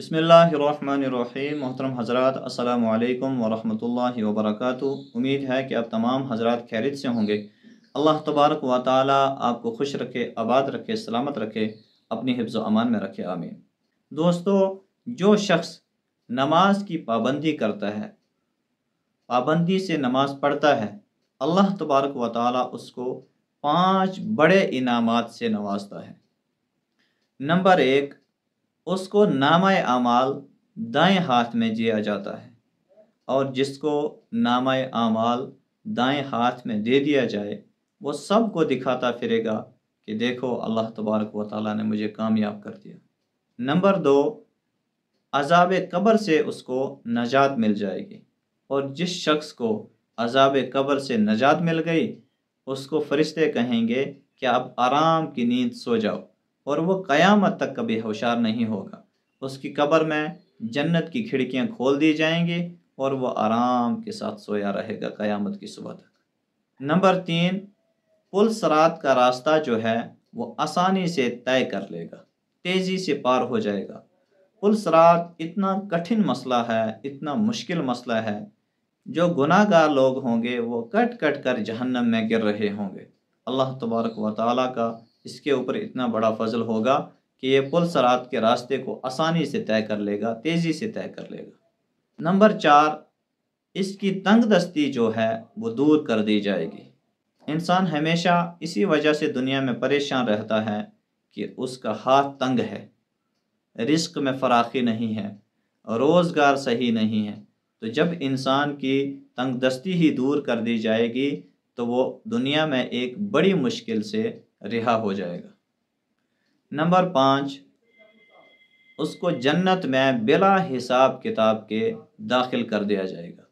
बसमीम मोहतरम हजरात अल्लाम वरहमल वबरक उम्मीद है कि आप तमाम हजरात खैरित से होंगे अल्लाह तबारक व ताली आपको खुश रखे आबाद रखे सलामत रखे अपनी हिफ्ज़ अमान में रखे आमीन दोस्तों जो शख्स नमाज की पाबंदी करता है पाबंदी से नमाज पढ़ता है अल्लाह तबारक व ताली उसको पाँच बड़े इनामात से नवाजता है नंबर एक उसको नामा आमाल दाएं हाथ में दिया जाता है और जिसको नामा आमाल दाएं हाथ में दे दिया जाए वो सबको दिखाता फिरेगा कि देखो अल्लाह तबारक व ताली ने मुझे कामयाब कर दिया नंबर दो अजाब कब्र से उसको नजात मिल जाएगी और जिस शख्स को अजाब कब्र से नजात मिल गई उसको फरिश्ते कहेंगे कि अब आराम की नींद सो जाओ और वो क़यामत तक कभी होशार नहीं होगा उसकी कब्र में जन्नत की खिड़कियाँ खोल दी जाएंगी और वह आराम के साथ सोया रहेगा क़यामत की सुबह तक नंबर तीन पुल सरात का रास्ता जो है वो आसानी से तय कर लेगा तेज़ी से पार हो जाएगा पुल सरात इतना कठिन मसला है इतना मुश्किल मसला है जो गुनागार लोग होंगे वो कट कट कर जहन्नम में गिर रहे होंगे अल्लाह तबारक व ताली का इसके ऊपर इतना बड़ा फजल होगा कि ये पुल सरात के रास्ते को आसानी से तय कर लेगा तेज़ी से तय कर लेगा नंबर चार इसकी तंग दस्ती जो है वो दूर कर दी जाएगी इंसान हमेशा इसी वजह से दुनिया में परेशान रहता है कि उसका हाथ तंग है रिस्क में फराखी नहीं है रोज़गार सही नहीं है तो जब इंसान की तंग दस्ती ही दूर कर दी जाएगी तो वो दुनिया में एक बड़ी मुश्किल से रिहा हो जाएगा नंबर पाँच उसको जन्नत में बिला हिसाब किताब के दाखिल कर दिया जाएगा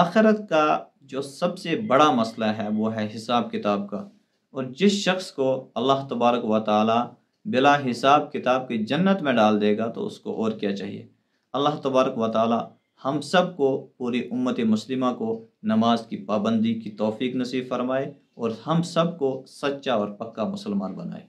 आखिरत का जो सबसे बड़ा मसला है वो है हिसाब किताब का और जिस शख्स को अल्लाह तबारक व ताली बिला हिसाब किताब की जन्नत में डाल देगा तो उसको और क्या चाहिए अल्लाह तबारक व ताली हम सब को पूरी उम्मत मुस्लिमा को नमाज की पाबंदी की तोफ़ी नसीब फरमाए और हम सब को सच्चा और पक्का मुसलमान बनाए